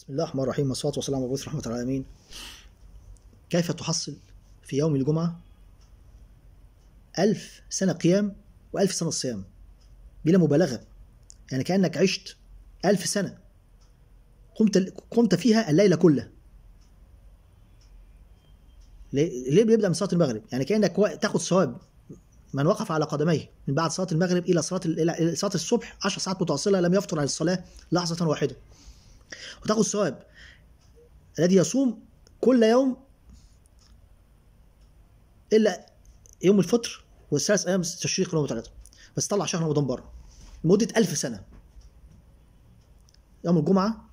بسم الله الرحمن الرحيم والصلاة والسلام على رحمة العالمين كيف تحصل في يوم الجمعة ألف سنة قيام وألف سنة صيام بلا مبالغة يعني كأنك عشت ألف سنة قمت قمت فيها الليلة كلها ليه بيبدأ من صلاة المغرب يعني كأنك تاخد ثواب من وقف على قدميه من بعد صلاة المغرب إلى صلاة إلى صلاة الصبح 10 ساعات متواصلة لم يفطر عن الصلاة لحظة واحدة وتأخذ ثواب الذي يصوم كل يوم إلا يوم الفطر والثلاث أيام تشريق كلهم ثلاثة بس طلع شهر رمضان بره لمدة 1000 سنة يوم الجمعة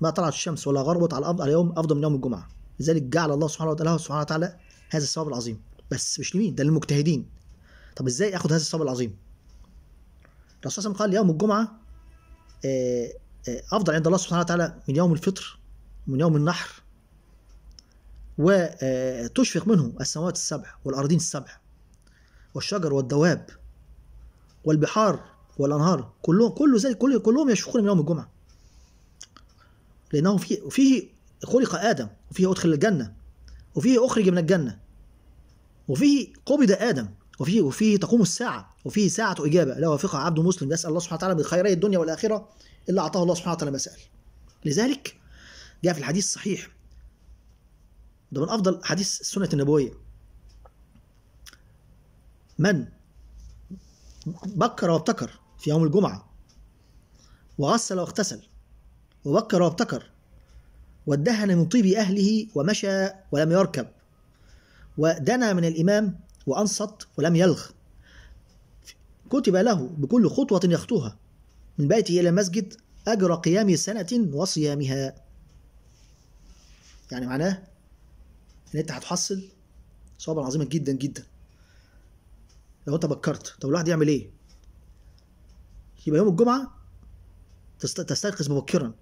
ما طلعت الشمس ولا غربت على الأرض على يوم أفضل من يوم الجمعة لذلك جعل الله سبحانه وتعالى سبحانه وتعالى هذا الثواب العظيم بس مش لمين ده للمجتهدين طب ازاي اخد هذا الثواب العظيم الرسول صلى الله عليه وسلم قال يوم الجمعة آه افضل عند الله سبحانه وتعالى من يوم الفطر من يوم النحر وتشفق آه، منه السماوات السبع والارضين السبع والشجر والدواب والبحار والانهار كلهم كل ذلك كل كلهم يشفقون من يوم الجمعه لانه فيه فيه خلق ادم وفيه ادخل الجنه وفيه اخرج من الجنه وفيه قبض ادم وفيه وفيه تقوم الساعه وفيه ساعه اجابه لا وافقها عبد مسلم يسال الله سبحانه وتعالى بخيري الدنيا والاخره اللي أعطاه الله سبحانه وتعالى ما لذلك جاء في الحديث الصحيح ده من أفضل حديث السنة النبوية من بكر وابتكر في يوم الجمعة وغسل واغتسل وبكر وابتكر وادهن من طيب أهله ومشى ولم يركب ودنا من الإمام وأنصت ولم يلغ كتب له بكل خطوة يخطوها من بيته إلى المسجد أجر قيام سنة وصيامها يعني معناه إن أنت هتحصل صعوبة عظيمة جدا جدا لو أنت بكرت طب الواحد يعمل إيه؟ يبقى يوم الجمعة تستيقظ مبكرا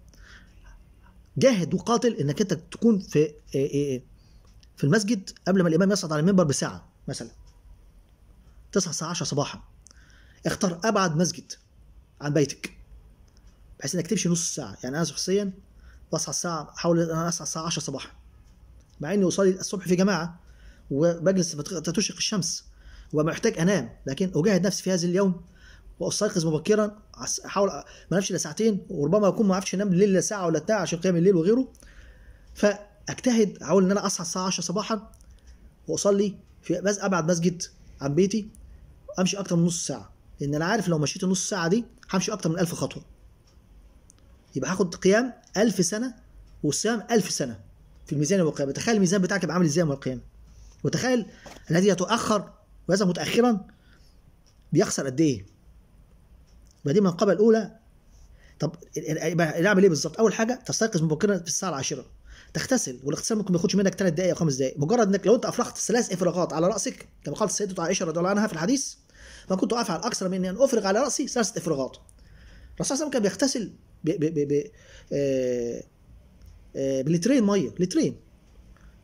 جاهد وقاتل انك انت تكون في إيه، إيه، إيه، في المسجد قبل ما الامام يصعد على المنبر بساعه مثلا تصحى الساعه 10 صباحا اختار ابعد مسجد عن بيتك بحيث انك تمشي نص ساعه يعني انا شخصيا بصحى الساعه احاول انا اصحى الساعه 10 صباحا مع اني اصلي الصبح في جماعه وبجلس تشرق الشمس ومحتاج انام لكن اجاهد نفسي في هذا اليوم واستيقظ مبكرا احاول ما انامش الا ساعتين وربما اكون ما اعرفش انام الليل الا ساعه ولا بتاع عشان قيام الليل وغيره فاجتهد احاول ان انا اصحى الساعه 10 صباحا واصلي في ابعد مسجد عن بيتي امشي اكتر من نص ساعه لان انا عارف لو مشيت النص ساعه دي همشي اكتر من 1000 خطوه يبقى هاخد قيام 1000 سنه وصيام 1000 سنه في الميزان الواقعي تخيل الميزان بتاعك يبقى عامل ازاي يوم القيامه وتخيل الذي يتاخر ويذهب متاخرا بيخسر قد ايه يبقى دي القبله الاولى طب نعمل ايه بالظبط اول حاجه تستيقظ مبكرا في الساعه العاشره تغتسل والاغتسال ممكن ما ياخدش منك 3 دقائق او 5 دقائق مجرد انك لو انت افرغت ثلاث افراغات على راسك كما قالت السيده عائشه رضي الله عنها في الحديث ما كنت افعل اكثر من ان افرغ على راسي ثلاثه افراغات الرسول صلى الله عليه وسلم كان بيغتسل ب ب ب آه، آه، بلترين ميه لترين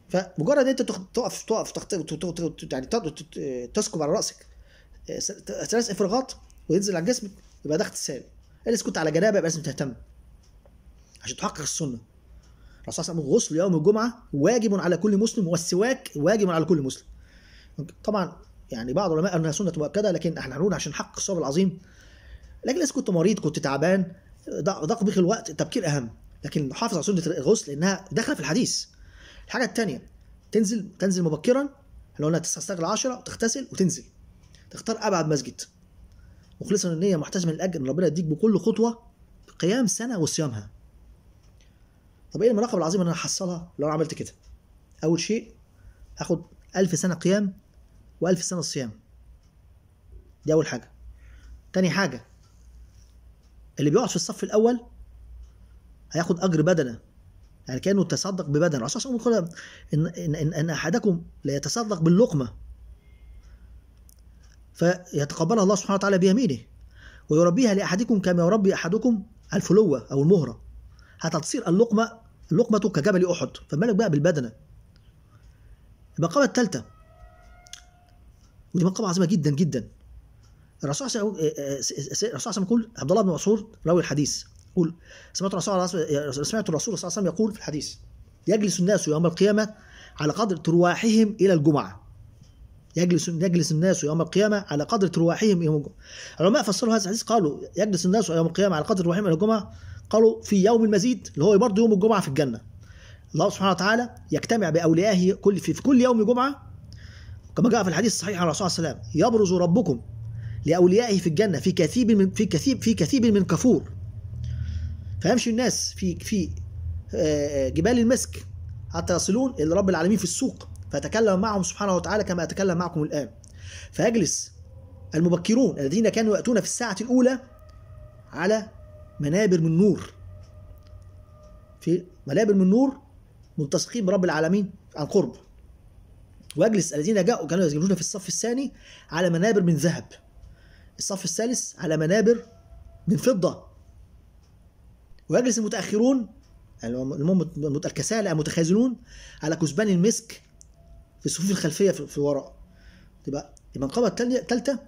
فمجرد انت تقف تقف يعني تسكب على راسك آه، ثلاث افراغات وينزل على جسمك يبقى ده اغتسال اجلس كنت على جنابه يبقى لازم تهتم عشان تحقق السنه الرسول صلى الله عليه وسلم غسل يوم الجمعه واجب على كل مسلم والسواك واجب على كل مسلم طبعا يعني بعض العلماء انها سنه مؤكده لكن احنا هنقول عشان حق الصواب العظيم لكن لازم كنت مريض كنت تعبان ضاق بك الوقت التبكير اهم لكن حافظ على سنه الغسل لانها داخله في الحديث الحاجه الثانيه تنزل تنزل مبكرا احنا قلنا تستغل 10 وتغتسل وتنزل تختار ابعد مسجد مخلصا النيه محتسبا الاجر ان ربنا يديك بكل خطوه قيام سنه وصيامها طب ايه المراقبه العظيمه اللي انا هحصلها لو انا عملت كده اول شيء هاخد ألف سنه قيام وألف سنة صيام دي أول حاجة تاني حاجة اللي بيقعد في الصف الأول هياخد أجر بدنه يعني كأنه تصدق ببدنه الرسول صلى الله عليه وسلم إن, إن, إن, إن أحدكم لا يتصدق باللقمة فيتقبلها الله سبحانه وتعالى بيمينه ويربيها لأحدكم كما يربي أحدكم الفلوة أو المهرة تصير اللقمة لقمة كجبل أحد فمالك بقى بالبدنة المقامة الثالثة ودي مقام عظيمه جدا جدا آه، آه، آه، الرسول صلى الله عليه وسلم يقول عبد الله بن مسعود راوي الحديث يقول سمعت الرسول سمعت الرسول صلى الله عليه وسلم يقول في الحديث يجلس الناس يوم القيامه على قدر ترواحهم الى الجمعه يجلس يجلس الناس يوم القيامه على قدر ترواحهم إلى الجمعه العلماء فسروا هذا الحديث قالوا يجلس الناس يوم القيامه على قدر ترواحهم الى الجمعه قالوا في يوم المزيد اللي هو برضه يوم الجمعه في الجنه الله سبحانه وتعالى يجتمع باوليائه كل في, في كل يوم جمعه كما جاء في الحديث الصحيح عن الرسول صلى الله عليه وسلم يبرز ربكم لاوليائه في الجنه في كثيب من في كثيب في كثيب من كفور فيمشي الناس في في آه، آه، جبال المسك حتى يصلون الى رب العالمين في السوق فيتكلم معهم سبحانه وتعالى كما يتكلم معكم الان فيجلس المبكرون الذين كانوا ياتون في الساعه الاولى على منابر من نور في منابر من نور ملتصقين برب العالمين عن قرب واجلس الذين جاءوا كانوا يجلسون في الصف الثاني على منابر من ذهب الصف الثالث على منابر من فضة ويجلس المتأخرون الكسالى يعني المتخاذلون على كثبان المسك في الصفوف الخلفية في الوراء تبقى المنقبة الثالثة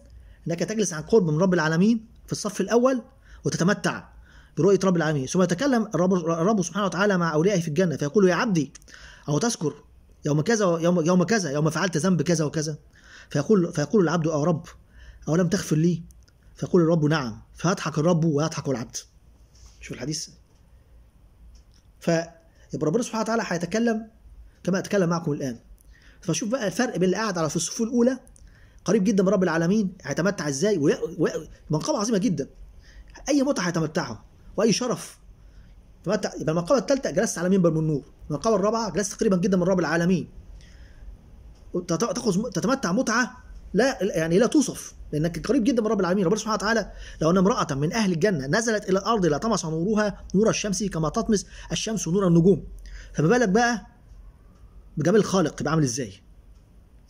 انك تجلس عن قرب من رب العالمين في الصف الاول وتتمتع برؤية رب العالمين ثم يتكلم الرب سبحانه وتعالى مع أوليائه في الجنة فيقول يا عبدي أو تذكر يوم كذا يوم, يوم كذا يوم فعلت ذنب كذا وكذا فيقول فيقول العبد أو رب أو لم تغفر لي فيقول الرب نعم فيضحك الرب ويضحك العبد شوف الحديث فيبقى ربنا سبحانه وتعالى هيتكلم كما أتكلم معكم الآن فشوف بقى الفرق بين اللي قاعد على في الصفوف الأولى قريب جدا من رب العالمين هيتمتع ازاي ومنقبه عظيمه جدا اي متعه هيتمتعها واي شرف يبقى المقامه الثالثه جلست على منبر من النور المقامه الرابعه جلست قريبا جدا من رب العالمين تاخذ تتمتع متعه لا يعني لا توصف لانك قريب جدا من رب العالمين ربنا سبحانه وتعالى لو ان امراه من اهل الجنه نزلت الى الارض لا طمس نورها نور الشمس كما تطمس الشمس نور النجوم فما بالك بقى بجمال الخالق يبقى عامل ازاي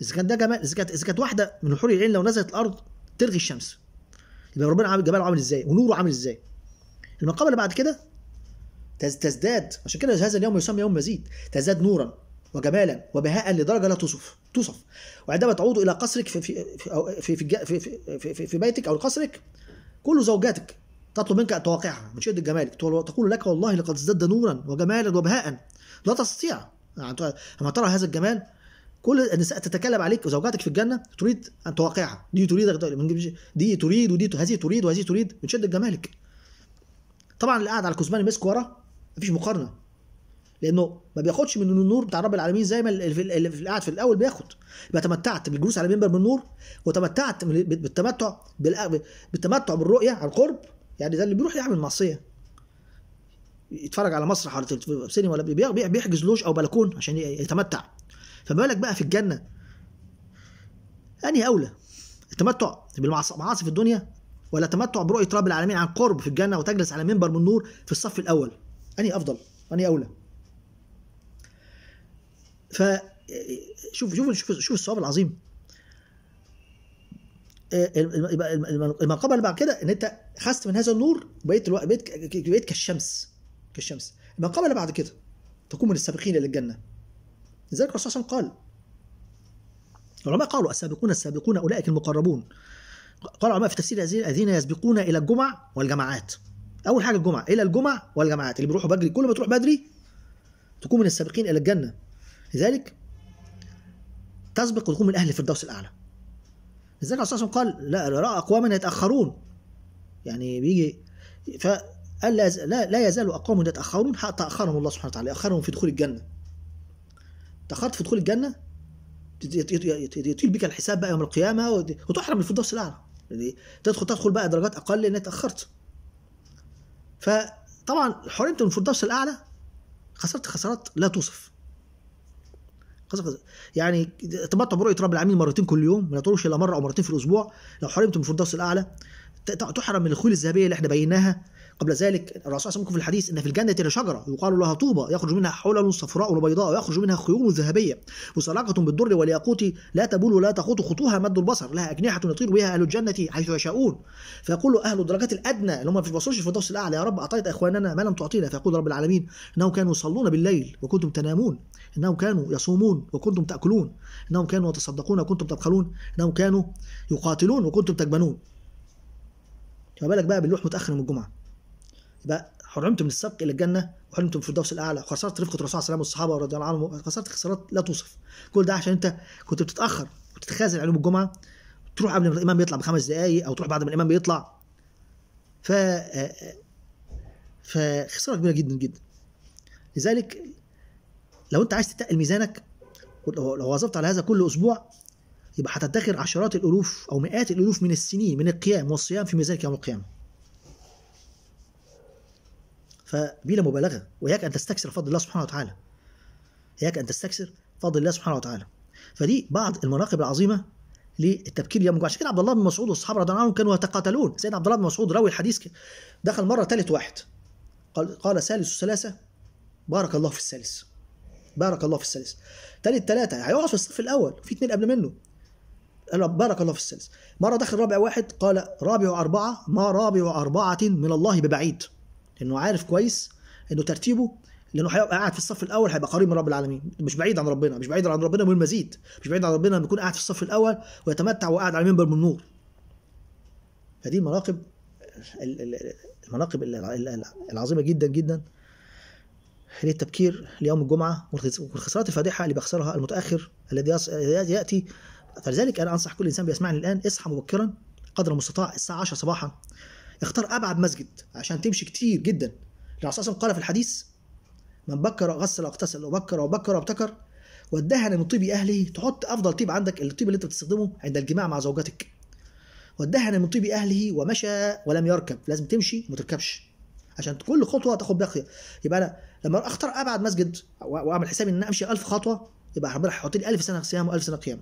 اذا كان ده جمال اذا كانت اذا كانت واحده من حور العين لو نزلت الارض تلغي الشمس يبقى ربنا عامل جماله عامل ازاي ونوره عامل ازاي المقام اللي بعد كده تزداد عشان كده هذا اليوم يسمى يوم مزيد تزداد نورا وجمالا وبهاء لدرجه لا توصف توصف وعندما تعود الى قصرك في في في في في, في, في, في بيتك او قصرك كل زوجاتك تطلب منك ان تواقعها من شده جمالك تقول لك والله لقد ازداد نورا وجمالا وبهاء لا تستطيع اما يعني ترى هذا الجمال كل النساء تتكلم عليك وزوجاتك في الجنه تريد ان تواقعها دي تريد دي تريد ودي هذه تريد وهذه تريد من شده جمالك طبعا اللي قاعد على كثبان مسك ورا مفيش مقارنه لانه ما بياخدش من النور بتاع رب العالمين زي ما اللي في قاعد في الاول بياخد يبقى تمتعت بالجلوس على منبر من النور وتمتعت بالتمتع بالتمتع بالرؤيه عن قرب يعني ده اللي بيروح يعمل معصيه يتفرج على مسرح ولا سينما ولا بيحجز لوش او بلكون عشان يتمتع فما بالك بقى في الجنه انهي اولى التمتع بالمعاصي في الدنيا ولا تمتع برؤيه رب العالمين عن قرب في الجنه وتجلس على منبر من النور في الصف الاول أني أفضل أني أولى ف شوف شوف شوف, شوف الصواب العظيم آه، المقام اللي بعد كده ان انت خست من هذا النور بقيت بقيت بقيت كالشمس كالشمس المقام اللي بعد كده تكون من السابقين الى الجنه لذلك الرسول صلى الله عليه وسلم قال العلماء قالوا السابقون السابقون اولئك المقربون قال العلماء في تفسير الذين يسبقون الى الجمع والجماعات اول حاجه الجمعه الى الجمعه والجماعات اللي بيروحوا بدري كل ما تروح بدري تكون من السابقين الى الجنه لذلك تسبق وتكون من اهل الفردوس الاعلى لذلك الرسول صلى قال لا راى اقواما يتاخرون يعني بيجي فقال لا لا يزال اقوام يتاخرون حتى اخرهم الله سبحانه وتعالى اخرهم في دخول الجنه تاخرت في دخول الجنه يطيل بك الحساب بقى يوم القيامه وتحرم الفردوس الاعلى يعني تدخل تدخل بقى درجات اقل لان اتاخرت فطبعا حرمت من الفردوس الاعلى خسرت خسارات لا توصف يعني تمتع برؤيه رب العالمين مرتين كل يوم ما تروحش الا مره او مرتين في الاسبوع لو حرمت من الفردوس الاعلى تحرم من الخيول الذهبيه اللي احنا بيناها قبل ذلك الرسول صلى الله عليه في الحديث ان في الجنه شجره يقال لها طوبى يخرج منها حلل صفراء وبيضاء ويخرج منها خيول ذهبيه مسلقه بالدر والياقوت لا تبول ولا تخوض خطوها مد البصر لها اجنحه يطير بها اهل الجنه حيث يشاؤون فيقول اهل الدرجات الادنى اللي هم في بصوش الفردوس الاعلى يا رب اعطيت اخواننا ما لم تعطينا فيقول رب العالمين انهم كانوا يصلون بالليل وكنتم تنامون انهم كانوا يصومون وكنتم تاكلون انهم كانوا يتصدقون وكنتم تبخلون انهم كانوا يقاتلون وكنتم تجبنون فما بالك بقى باللوح متاخر من الجمعه يبقى حرمتم من السبق الى الجنه وحرمتم الفردوس الاعلى خسرت رفقه الرسول عليه الصلاه والسلام والصحابه رضي الله عنهم خسرت خسارات لا توصف كل ده عشان انت كنت بتتاخر وتتخاذل علوم الجمعه تروح قبل ما الامام بيطلع بخمس دقائق او تروح بعد ما الامام بيطلع ف فخساره كبيره جدا جدا لذلك لو انت عايز تتقل ميزانك لو واظبت على هذا كل اسبوع يبقى هتدخر عشرات الالوف او مئات الالوف من السنين من القيام والصيام في ميزانك يوم القيامه فبلا مبالغه واياك ان تستكثر فضل الله سبحانه وتعالى اياك ان تستكثر فضل الله سبحانه وتعالى فدي بعض المناقب العظيمه للتبكير يوم الجمعه عشان كده عبد الله بن مسعود والصحابه رضي الله عنهم كانوا يتقاتلون سيدنا عبد الله بن مسعود راوي الحديث دخل مره ثالث واحد قال قال ثالث الثلاثه بارك الله في الثالث بارك الله في الثالث ثالث ثلاثه هيقعد في الصف الاول في اثنين قبل منه قال بارك الله في الثالث مره دخل رابع واحد قال رابع اربعه ما رابع اربعه من الله ببعيد لانه عارف كويس انه ترتيبه لانه هيبقى قاعد في الصف الاول هيبقى قريب من رب العالمين مش بعيد عن ربنا مش بعيد عن ربنا بالمزيد مش بعيد عن ربنا لما يكون قاعد في الصف الاول ويتمتع وقاعد على منبر من نور فدي المناقب المناقب العظيمه جدا جدا للتبكير ليوم الجمعه والخسارات الفادحه اللي بيخسرها المتاخر الذي ياتي فلذلك انا انصح كل انسان بيسمعني الان اصحى مبكرا قدر المستطاع الساعه 10 صباحا اختار ابعد مسجد عشان تمشي كتير جدا الرسول صلى قال في الحديث من بكر غسل واغتسل وبكر وبكر وابتكر وادهن من طيب اهله تحط افضل طيب عندك الطيب اللي انت بتستخدمه عند الجماع مع زوجتك وادهن من طيب اهله ومشى ولم يركب لازم تمشي وما تركبش عشان كل خطوه تاخد بيها يبقى انا لما اختار ابعد مسجد واعمل حسابي ان انا امشي 1000 خطوه يبقى ربنا هيحط لي 1000 سنه صيام و1000 سنه قيام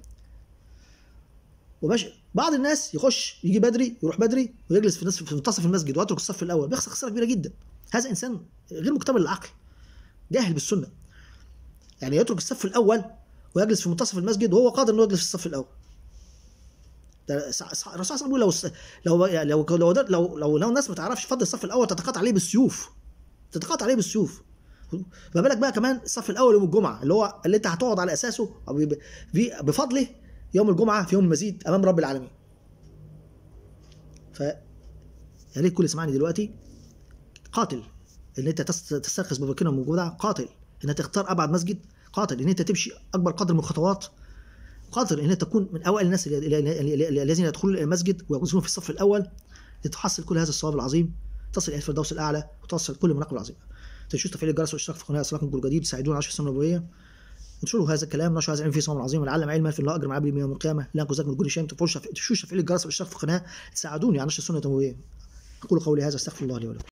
وماشي بعض الناس يخش يجي بدري يروح بدري ويجلس في في منتصف المسجد ويترك الصف الاول بيخسر خساره كبيره جدا هذا انسان غير مكتمل العقل جاهل بالسنه يعني يترك الصف الاول ويجلس في منتصف المسجد وهو قادر انه يجلس في الصف الاول الرسول صلى الله عليه وسلم لو لو لو لو لو, لو الناس ما تعرفش فضل الصف الاول تتقاطع عليه بالسيوف تتقاطع عليه بالسيوف ما بالك بقى كمان الصف الاول يوم الجمعه اللي هو اللي انت هتقعد على اساسه بفضله يوم الجمعه في يوم المزيد امام رب العالمين فيا يا ريت كل سمعني دلوقتي قاتل ان انت تسترخص ببكنا الموجودة قاتل ان انت تختار ابعد مسجد قاتل ان انت تمشي اكبر قدر من الخطوات قاتل ان انت تكون من اوائل الناس الذين يدخلون المسجد ويكونون في الصف الاول لتحصل كل هذا الصواب العظيم تصل الى الفردوس الاعلى وتصل كل المناقب العظيمه تشوف تفعيل الجرس والاشتراك في قناه اصلاح جديد تساعدون على 10 سنين انشروا هذا الكلام نشر هذا العلم فيه صوم العظيم العلم علما في الله اجر معاه بهم يوم القيامه لا انقذك من كل شيء تفرش تفشوا إيه الجرس والاشتراك في القناه تساعدوني على نشر السنه التنبويه اقول قولي هذا استغفر الله لي ولكم